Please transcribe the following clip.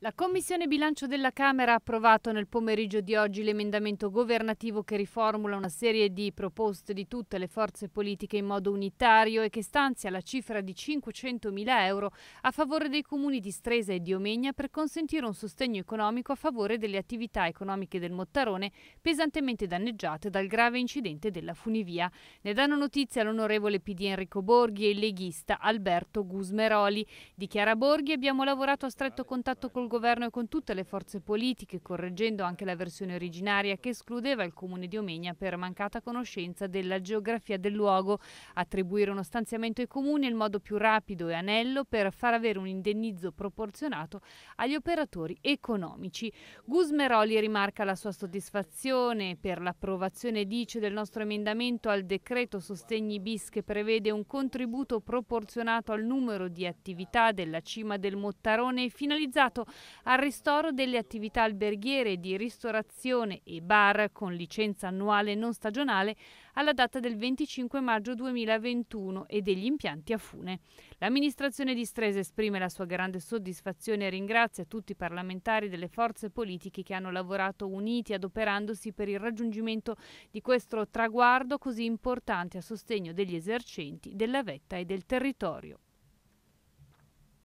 La Commissione Bilancio della Camera ha approvato nel pomeriggio di oggi l'emendamento governativo che riformula una serie di proposte di tutte le forze politiche in modo unitario e che stanzia la cifra di 500 mila euro a favore dei comuni di Stresa e di Omegna per consentire un sostegno economico a favore delle attività economiche del Mottarone pesantemente danneggiate dal grave incidente della funivia. Ne danno notizia l'onorevole PD Enrico Borghi e il leghista Alberto Gusmeroli. Di Chiara Borghi abbiamo lavorato a stretto contatto con col governo e con tutte le forze politiche, correggendo anche la versione originaria che escludeva il comune di Omegna per mancata conoscenza della geografia del luogo. Attribuire uno stanziamento ai comuni è il modo più rapido e anello per far avere un indennizzo proporzionato agli operatori economici. Gusmeroli rimarca la sua soddisfazione per l'approvazione, dice, del nostro emendamento al decreto sostegni bis che prevede un contributo proporzionato al numero di attività della cima del Mottarone e finalizzato al ristoro delle attività alberghiere di ristorazione e bar con licenza annuale non stagionale alla data del 25 maggio 2021 e degli impianti a fune. L'amministrazione di Stresa esprime la sua grande soddisfazione e ringrazia tutti i parlamentari delle forze politiche che hanno lavorato uniti adoperandosi per il raggiungimento di questo traguardo così importante a sostegno degli esercenti della vetta e del territorio.